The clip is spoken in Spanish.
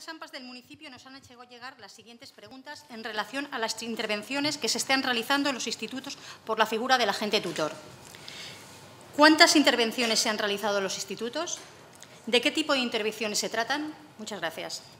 las AMPAs del municipio nos han llegado llegar las siguientes preguntas en relación a las intervenciones que se están realizando en los institutos por la figura del agente tutor. ¿Cuántas intervenciones se han realizado en los institutos? ¿De qué tipo de intervenciones se tratan? Muchas gracias.